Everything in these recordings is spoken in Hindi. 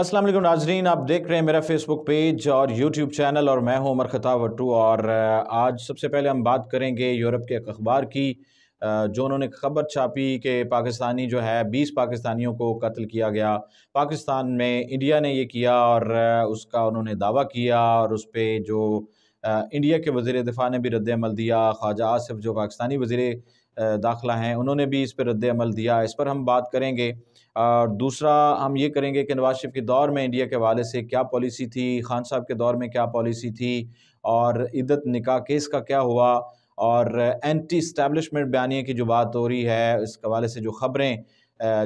असलम नाजरीन आप देख रहे हैं मेरा फेसबुक पेज और यूट्यूब चैनल और मैं हूं उमर खता वट्टू और आज सबसे पहले हम बात करेंगे यूरोप के एक अखबार की जो उन्होंने खबर छापी कि पाकिस्तानी जो है 20 पाकिस्तानियों को कत्ल किया गया पाकिस्तान में इंडिया ने ये किया और उसका उन्होंने दावा किया और उस पर जो इंडिया के वजीर दफा ने भी रद्दमल दिया ख्वाजा आसफ़ जो पाकिस्तानी वजीर दाखिला हैं उन्होंने भी इस पर रद्दमल दिया इस पर हम बात करेंगे और दूसरा हम ये करेंगे कि नवाज शरीफ के दौर में इंडिया के हवाले से क्या पॉलिसी थी खान साहब के दौर में क्या पॉलिसी थी और इद्दत निका केस का क्या हुआ और एंटी इस्टेबलिशमेंट बयानी की जो बात हो रही है इस हवाले से जो खबरें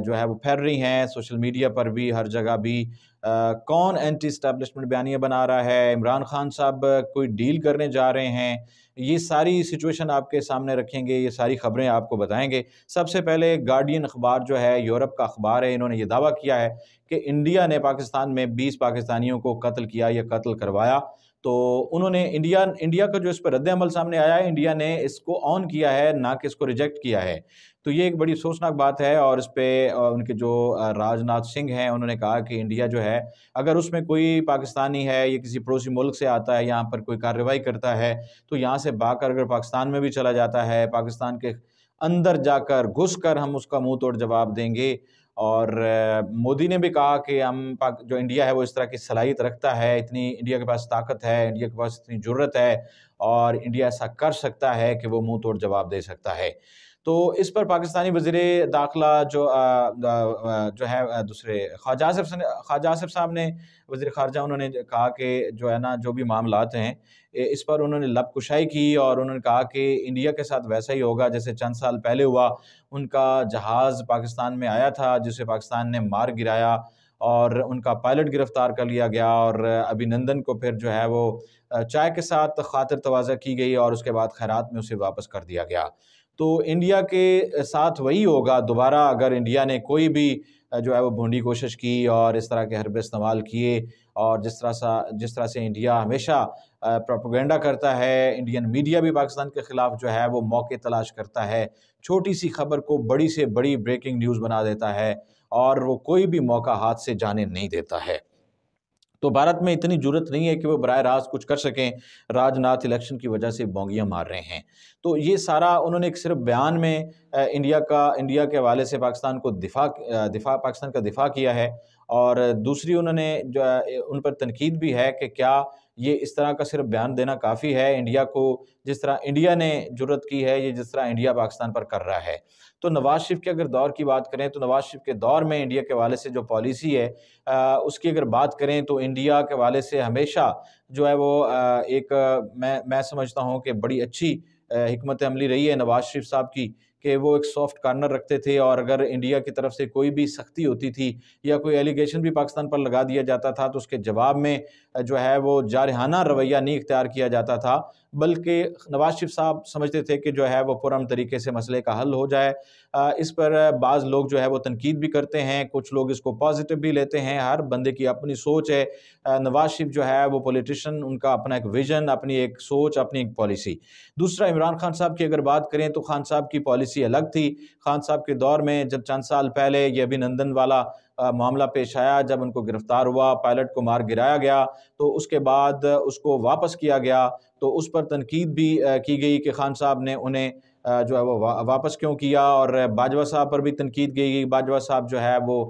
जो है वो फैल रही हैं सोशल मीडिया पर भी हर जगह भी आ, कौन एंटी इस्टेबलिशमेंट बयानियाँ बना रहा है इमरान खान साहब कोई डील करने जा रहे हैं ये सारी सिचुएशन आपके सामने रखेंगे ये सारी खबरें आपको बताएंगे सबसे पहले गार्डियन अखबार जो है यूरोप का अखबार है इन्होंने ये दावा किया है कि इंडिया ने पाकिस्तान में 20 पाकिस्तानियों को कत्ल किया या कत्ल करवाया तो उन्होंने इंडिया इंडिया का जो इस पर रद्दमल सामने आया है इंडिया ने इसको ऑन किया है ना कि इसको रिजेक्ट किया है तो ये एक बड़ी सोचनाक बात है और इस पर उनके जो राजनाथ सिंह हैं उन्होंने कहा कि इंडिया जो है अगर उसमें कोई पाकिस्तानी है या किसी पड़ोसी मुल्क से आता है यहाँ पर कोई कार्रवाई करता है तो यहाँ से भागकर अगर पाकिस्तान में भी चला जाता है पाकिस्तान के अंदर जाकर घुस कर हम उसका मुँह तोड़ जवाब देंगे और मोदी ने भी कहा कि हम जो इंडिया है वो इस तरह की सलाहियत रखता है इतनी इंडिया के पास ताकत है इंडिया के पास इतनी ज़रूरत है और इंडिया ऐसा कर सकता है कि वो मुंह तोड़ जवाब दे सकता है तो इस पर पाकिस्तानी वजीर दाखिला जो आ, आ, आ, जो है दूसरे ख्वाजा आसिफ ख्वाजा आसिफ साहब ने वजी खारजा उन्होंने कहा कि जो है ना जो भी मामला हैं इस पर उन्होंने लब कुशाई की और उन्होंने कहा कि इंडिया के साथ वैसा ही होगा जैसे चंद साल पहले हुआ उनका जहाज़ पाकिस्तान में आया था जिसे पाकिस्तान ने मार गिराया और उनका पायलट गिरफ्तार कर लिया गया और अभिनंदन को फिर जो है वो चाय के साथ खातिर तोज़ा की गई और उसके बाद खैरात में उसे वापस कर दिया गया तो इंडिया के साथ वही होगा दोबारा अगर इंडिया ने कोई भी जो है वो भूडी कोशिश की और इस तरह के हरबे इस्तेमाल किए और जिस तरह सा जिस तरह से इंडिया हमेशा प्रोपोगेंडा करता है इंडियन मीडिया भी पाकिस्तान के ख़िलाफ़ जो है वो मौके तलाश करता है छोटी सी खबर को बड़ी से बड़ी ब्रेकिंग न्यूज़ बना देता है और वो कोई भी मौका हाथ से जाने नहीं देता है तो भारत में इतनी जरूरत नहीं है कि वो बर रास्त कुछ कर सकें राजनाथ इलेक्शन की वजह से बोंगियाँ मार रहे हैं तो ये सारा उन्होंने एक सिर्फ बयान में इंडिया का इंडिया के हवाले से पाकिस्तान को दिफा दिफा पाकिस्तान का दिफा किया है और दूसरी उन्होंने जो उन पर तनकीद भी है कि क्या ये इस तरह का सिर्फ बयान देना काफ़ी है इंडिया को जिस तरह इंडिया ने जरूरत की है ये जिस तरह इंडिया पाकिस्तान पर कर रहा है तो नवाज शरीफ के अगर दौर की बात करें तो नवाज शरीफ के दौर में इंडिया के वाले से जो पॉलिसी है आ, उसकी अगर बात करें तो इंडिया के वाले से हमेशा जो है वो आ, एक मैं मैं समझता हूँ कि बड़ी अच्छी हमत अमली रही है नवाज शरीफ साहब की कि वो एक सॉफ्ट कार्नर रखते थे और अगर इंडिया की तरफ से कोई भी सख्ती होती थी या कोई एलिगेशन भी पाकिस्तान पर लगा दिया जाता था तो उसके जवाब में जो है वो जारहाना रवैया नहीं इख्तियार किया जाता था बल्कि नवाज शरीफ साहब समझते थे कि जो है वो पुरम तरीके से मसले का हल हो जाए इस पर बाज़ लोग जो है वो तनकीद भी करते हैं कुछ लोग इसको पॉजिटिव भी लेते हैं हर बंदे की अपनी सोच है नवाज शरीफ जो है वो पोलिटिशन उनका अपना एक विजन अपनी एक सोच अपनी एक पॉलिसी दूसरा इमरान खान साहब की अगर बात करें तो खान साहब की पॉलिसी अलग थी खान साहब के दौर में जब चंद साल पहले ये अभिनंदन वाला मामला पेश आया जब उनको गिरफ्तार हुआ पायलट को मार गिराया गया तो उसके बाद उसको वापस किया गया तो उस पर तनकीद भी की गई कि खान साहब ने उन्हें जो है वो वापस क्यों किया और बाजवा साहब पर भी तनकीद की गई बाजवा साहब जो है वो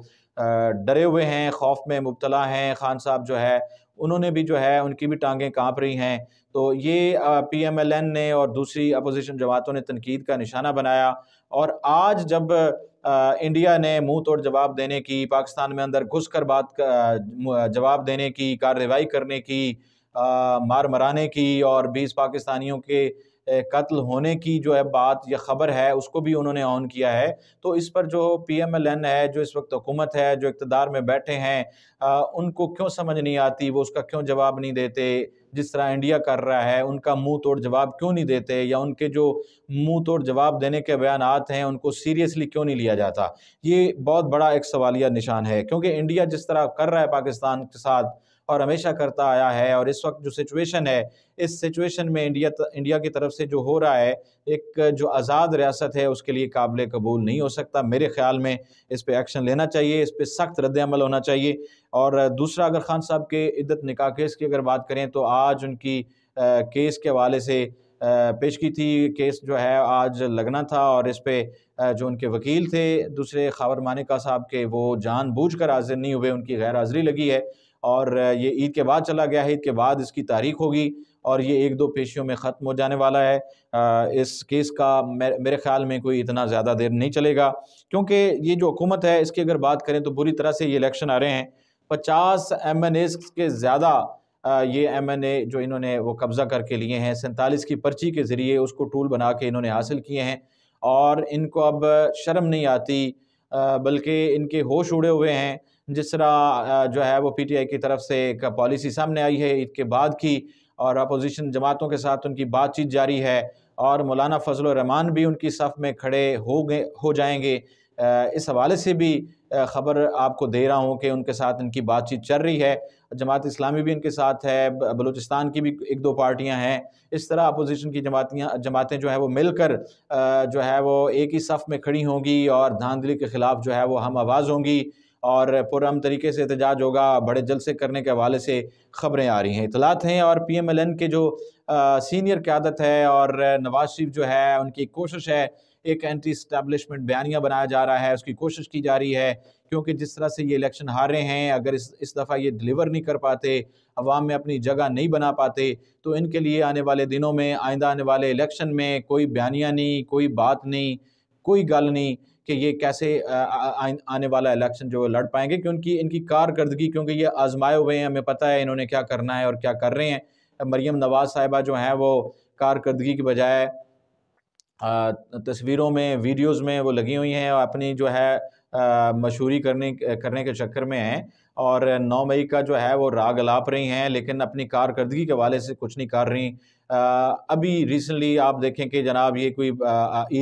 डरे हुए हैं खौफ में मुबतला हैं खान साहब जो है उन्होंने भी जो है उनकी भी टांगें कांप रही हैं तो ये पी एम एल एन ने और दूसरी अपोजिशन जमातों ने तनकीद का निशाना बनाया और आज जब इंडिया ने मुंह तोड़ जवाब देने की पाकिस्तान में अंदर घुस कर बात जवाब देने की कार्रवाई करने की मार मराने की और 20 पाकिस्तानियों के कत्ल होने की जो है बात या ख़बर है उसको भी उन्होंने ऑन किया है तो इस पर जो पी एम एल एन है जो इस वक्त हुकूमत है जो इकतदार में बैठे हैं उनको क्यों समझ नहीं आती वो उसका क्यों जवाब नहीं देते जिस तरह इंडिया कर रहा है उनका मुंह तोड़ जवाब क्यों नहीं देते या उनके जो मुंह तोड़ जवाब देने के बयान आते हैं उनको सीरियसली क्यों नहीं लिया जाता ये बहुत बड़ा एक सवालिया निशान है क्योंकि इंडिया जिस तरह कर रहा है पाकिस्तान के साथ और हमेशा करता आया है और इस वक्त जो सिचुएशन है इस सिचुएशन में इंडिया इंडिया की तरफ से जो हो रहा है एक जो आज़ाद रियासत है उसके लिए काबिल कबूल नहीं हो सकता मेरे ख्याल में इस पर एक्शन लेना चाहिए इस पर सख्त रद्दमल होना चाहिए और दूसरा अगर खान साहब के इद्दत निका केस की अगर बात करें तो आज उनकी केस के हवाले से पेश की थी केस जो है आज लगना था और इस पर जो उनके वकील थे दूसरे खावर मानिका साहब के वो जान बूझ कर हाजिर नहीं हुए उनकी गैर हाजिरी लगी है और ये ईद के बाद चला गया है ईद के बाद इसकी तारीख होगी और ये एक दो पेशियों में ख़त्म हो जाने वाला है इस केस का मेरे ख्याल में कोई इतना ज़्यादा देर नहीं चलेगा क्योंकि ये जो हुकूमत है इसकी अगर बात करें तो बुरी तरह से ये इलेक्शन आ रहे हैं पचास एम एन एस के ज़्यादा ये एम एन ए जो इन्होंने वो कब्ज़ा करके लिए हैं सैंतालीस की पर्ची के ज़रिए उसको टूल बना के इन्होंने हासिल किए हैं और इनको अब शर्म नहीं आती बल्कि इनके होश उड़े हुए हैं जिस तरह जो है वो पीटीआई की तरफ से एक पॉलिसी सामने आई है ईद के बाद की और अपोजिशन जमातों के साथ उनकी बातचीत जारी है और मौलाना फजल रहमान भी उनकी सफ़ में खड़े हो गए हो जाएंगे इस हवाले से भी खबर आपको दे रहा हूँ कि उनके साथ इनकी बातचीत चल रही है जमात इस्लामी भी इनके साथ है बलूचिस्तान की भी एक दो पार्टियां हैं इस तरह अपोजिशन की जमातियाँ जमातें जो है वो मिलकर जो है वो एक ही सफ़ में खड़ी होंगी और धांधली के ख़िलाफ़ जो है वो हम आवाज़ होंगी और पुरम तरीके से एहतजाज होगा बड़े जल से करने के हवाले से खबरें आ रही हैं इतलात हैं और पी एम एल एन के जो आ, सीनियर क्यादत है और नवाज शरीफ जो है उनकी कोशिश है एक एंटी इस्टबलिशमेंट बयानिया बनाया जा रहा है उसकी कोशिश की जा रही है क्योंकि जिस तरह से ये इलेक्शन हारे हैं अगर इस इस दफ़ा ये डिलीवर नहीं कर पाते अवाम में अपनी जगह नहीं बना पाते तो इनके लिए आने वाले दिनों में आइंदा आने वाले इलेक्शन में कोई बयानिया नहीं कोई बात नहीं कोई गल नहीं कि ये कैसे आने वाला इलेक्शन जो लड़ पाएंगे क्योंकि इनकी कारकर्दगी क्योंकि ये आजमाए हुए हैं हमें पता है इन्होंने क्या करना है और क्या कर रहे हैं मरीम नवाज़ साहिबा जो हैं वो कारकर्दगी की बजाय तस्वीरों में वीडियोज़ में वो लगी हुई हैं और अपनी जो है मशहूरी करने करने के चक्कर में हैं और 9 मई का जो है वो राग अलाप रही हैं लेकिन अपनी कारकर्दगी के वाले से कुछ नहीं कर रही आ, अभी रिसेंटली आप देखें कि जनाब ये कोई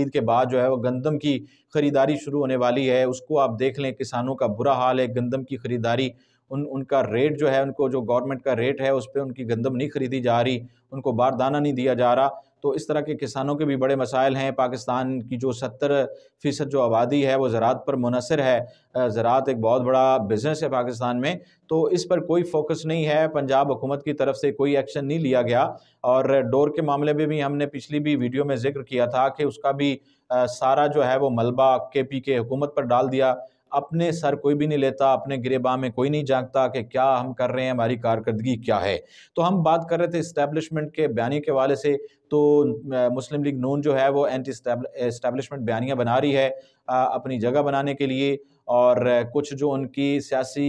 ईद के बाद जो है वो गंदम की ख़रीदारी शुरू होने वाली है उसको आप देख लें किसानों का बुरा हाल है गंदम की ख़रीदारी उन उनका रेट जो है उनको जो गवर्नमेंट का रेट है उस पर उनकी गंदम नहीं खरीदी जा रही उनको बार दाना नहीं दिया जा रहा तो इस तरह के किसानों के भी बड़े मसाइल हैं पाकिस्तान की जो सत्तर फ़ीसद जो आबादी है वो ज़रात पर मुनसर है ज़रात एक बहुत बड़ा बिज़नेस है पाकिस्तान में तो इस पर कोई फोकस नहीं है पंजाब हुकूमत की तरफ से कोई एक्शन नहीं लिया गया और डोर के मामले में भी हमने पिछली भी वीडियो में जिक्र किया था कि उसका भी सारा जो है वो मलबा के पी के हुकूमत पर डाल दिया अपने सर कोई भी नहीं लेता अपने गिरेबा में कोई नहीं जागता कि क्या हम कर रहे हैं हमारी कारकर्दगी क्या है तो हम बात कर रहे थे इस्टेबलिशमेंट के बयानी के वाले से तो मुस्लिम लीग नून जो है वो एंटी इस्टेबलिशमेंट बयानियाँ बना रही है अपनी जगह बनाने के लिए और कुछ जो उनकी सियासी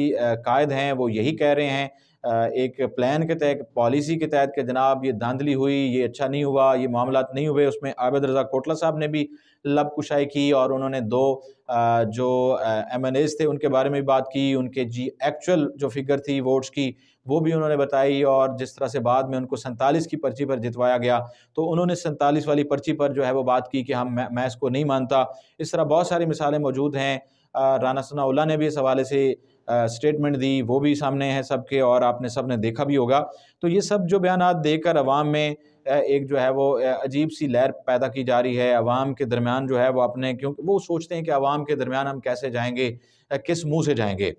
कायद हैं वो यही कह रहे हैं एक प्लान के तहत पॉलिसी के तहत कि जनाब ये धांधली हुई ये अच्छा नहीं हुआ ये मामला नहीं हुए उसमें आबद रजा कोटला साहब ने भी लब कुशाई की और उन्होंने दो जो एम एन एज थे उनके बारे में भी बात की उनके जी एक्चुअल जो फिगर थी वोट्स की वो भी उन्होंने बताई और जिस तरह से बाद में उनको सैंतालीस की पर्ची पर जितवाया गया तो उन्होंने सैंतालीस वाली पर्ची पर जो है वो बात की कि हम मैं इसको नहीं मानता इस तरह बहुत सारी मिसालें मौजूद हैं राना सना ने भी इस हवाले से स्टेटमेंट दी वो भी सामने है सबके और आपने सब ने देखा भी होगा तो ये सब जो बयान देकर अवाम में एक जो है वो अजीब सी लहर पैदा की जा रही है अवाम के दरमियान जो है वो अपने क्योंकि वो सोचते हैं कि अवाम के दरमियान हम कैसे जाएंगे किस मुंह से जाएंगे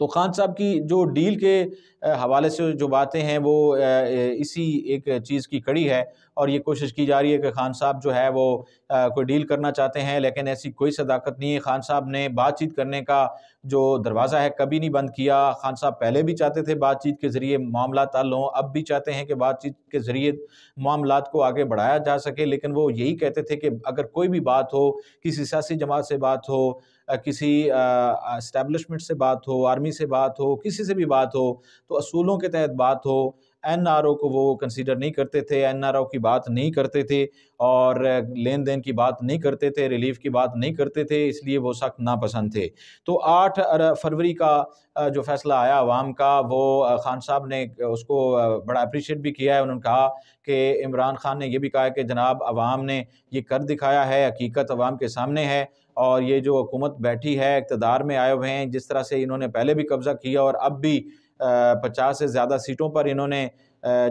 तो खान साहब की जो डील के हवाले से जो बातें हैं वो इसी एक चीज़ की कड़ी है और ये कोशिश की जा रही है कि खान साहब जो है वो कोई डील करना चाहते हैं लेकिन ऐसी कोई सदाकत नहीं है खान साहब ने बातचीत करने का जो दरवाज़ा है कभी नहीं बंद किया खान साहब पहले भी चाहते थे बातचीत के ज़रिए मामला तल हों अब भी चाहते हैं कि बातचीत के ज़रिए मामला को आगे बढ़ाया जा सके लेकिन वो यही कहते थे कि अगर कोई भी बात हो किसी सियासी जमात से बात हो किसी इस्टेब्लिशमेंट से बात हो आर्मी से बात हो किसी से भी बात हो तो असूलों के तहत बात हो एन आर ओ को वो कंसीडर नहीं करते थे एन आर ओ की बात नहीं करते थे और लेन देन की बात नहीं करते थे रिलीफ की बात नहीं करते थे इसलिए वो सख्त नापसंद थे तो आठ फरवरी का जो फैसला आया आवाम का वो खान साहब ने उसको बड़ा अप्रिशिएट भी किया है उन्होंने कहा कि इमरान खान ने यह भी कहा कि जनाब आवाम ने ये कर दिखाया है हकीकत आवाम के सामने है और ये जो हुकूमत बैठी है इकतदार में आए हुए हैं जिस तरह से इन्होंने पहले भी कब्ज़ा किया और अब भी पचास से ज़्यादा सीटों पर इन्होंने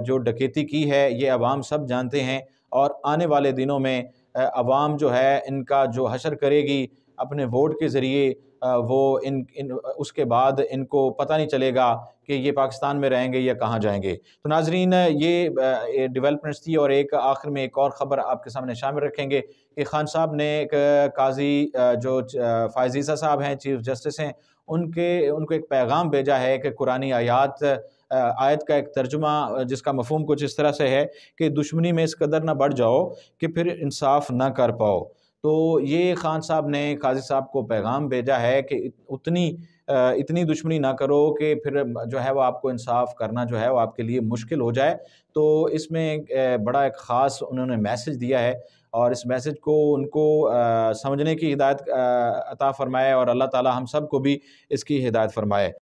जो डकेती की है ये आवाम सब जानते हैं और आने वाले दिनों में आवाम जो है इनका जो हशर करेगी अपने वोट के ज़रिए वो इन इन उसके बाद इनको पता नहीं चलेगा कि ये पाकिस्तान में रहेंगे या कहाँ जाएंगे तो नाजरीन ये डेवलपमेंट्स थी और एक आखिर में एक और ख़बर आपके सामने शामिल रखेंगे कि खान साहब ने एक काजी जो फायजीसा साहब हैं चीफ जस्टिस हैं उनके उनको एक पैगाम भेजा है कि कुरानी आयात आयत का एक तर्जुमा जिसका मफहम कुछ इस तरह से है कि दुश्मनी में इस कदर ना बढ़ जाओ कि फिर इंसाफ ना कर पाओ तो ये खान साहब ने काजी साहब को पैगाम भेजा है कि उतनी इतनी दुश्मनी ना करो कि फिर जो है वो आपको इंसाफ करना जो है वो आपके लिए मुश्किल हो जाए तो इसमें बड़ा एक ख़ास उन्होंने मैसेज दिया है और इस मैसेज को उनको समझने की हिदायत अता फ़रमाए और अल्लाह ताला हम सब को भी इसकी हिदायत फरमाए